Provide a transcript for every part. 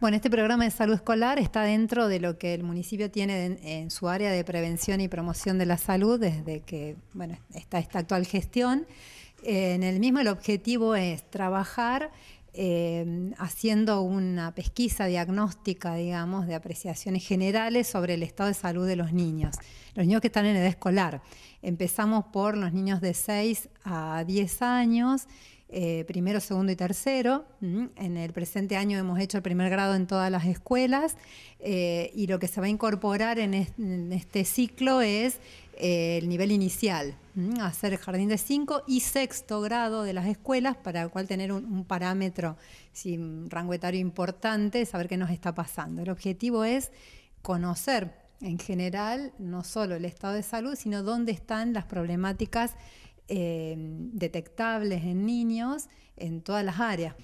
Bueno, este programa de salud escolar está dentro de lo que el municipio tiene en, su área de prevención y promoción de la salud desde que bueno, está esta actual gestión. Eh, en el mismo el objetivo es trabajar eh, haciendo una pesquisa diagnóstica, digamos, de apreciaciones generales sobre el estado de salud de los niños, los niños que están en edad escolar. Empezamos por los niños de 6 a 10 años eh, primero, segundo y tercero. En el presente año hemos hecho el primer grado en todas las escuelas eh, y lo que se va a incorporar en, este ciclo es eh, el nivel inicial, hacer el jardín de 5 y sexto grado de las escuelas, para el cual tener un, parámetro, sin importante, saber qué nos está pasando. El objetivo es conocer en general no solo el estado de salud, sino dónde están las problemáticas Em, detectables en niños en todas las áreas.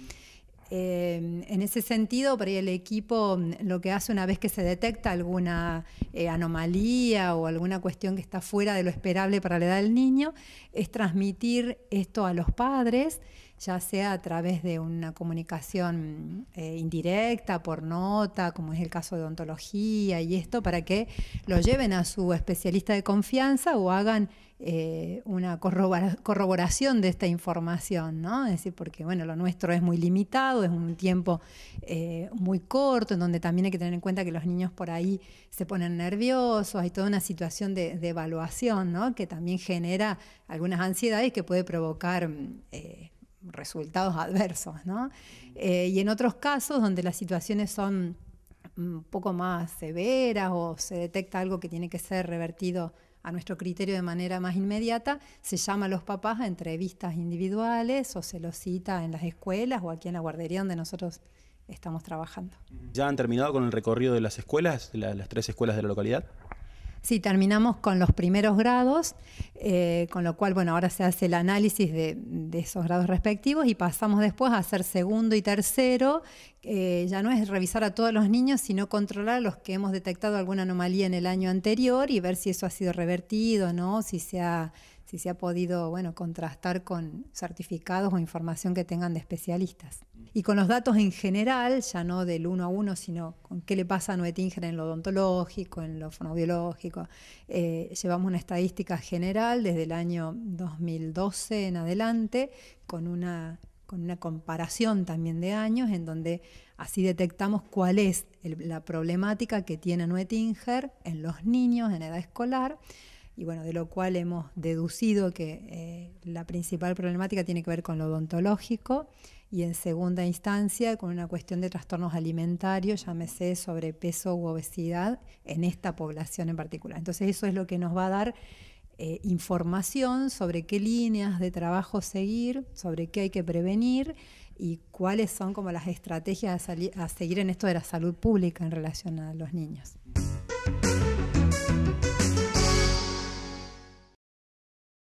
Em, en ese sentido, por el equipo mm, lo que hace una vez que se detecta alguna eh, anomalía o alguna cuestión que está fuera de lo esperable para la edad del niño, es transmitir esto a los padres, ya sea a través de una comunicación mm, eh, indirecta, por nota, como es el caso de ontología y esto, para que lo lleven a su especialista de confianza o hagan eh, una corroboración de esta información, ¿no? Es decir, porque bueno, lo nuestro es muy limitado, es un tiempo eh, muy corto, en donde también hay que tener en cuenta que los niños por ahí se ponen nerviosos, hay toda una situación de, evaluación, Que también genera algunas ansiedades que puede provocar... Mm, eh, resultados adversos, y en otros casos donde las situaciones son mm, un poco más severas o se detecta algo que tiene que ser revertido a nuestro criterio de manera más inmediata, se llama a los papás a entrevistas individuales o se los cita en las escuelas o aquí en la guardería donde nosotros estamos trabajando. ¿Ya han terminado con el recorrido de las escuelas, las tres escuelas de la localidad? Sí, terminamos con los primeros grados, eh, con lo cual, bueno, ahora se hace el análisis de, esos grados respectivos y pasamos después a hacer segundo y tercero. ya no es revisar a todos los niños, sino controlar a los que hemos detectado alguna anomalía en el año anterior y ver si eso ha sido revertido, ¿no? Si se ha si se ha podido bueno, contrastar con certificados o información que tengan de especialistas y con los datos en general, ya no del uno a uno, sino con qué le pasa a Noetinger en lo odontológico, en lo fonobiológico. Eh, llevamos una estadística general desde el año 2012 en adelante, con una, con una comparación también de años, en donde así detectamos cuál es la problemática que tiene Noetinger en los niños en edad escolar y bueno, de lo cual hemos deducido que eh, la principal problemática tiene que ver con lo odontológico y en segunda instancia con una cuestión de trastornos alimentarios, llámese sobrepeso u obesidad, en esta población en particular. Entonces eso es lo que nos va a dar eh, información sobre qué líneas de trabajo seguir, sobre qué hay que prevenir y cuáles son como las estrategias a seguir en esto de la salud pública en relación a los niños.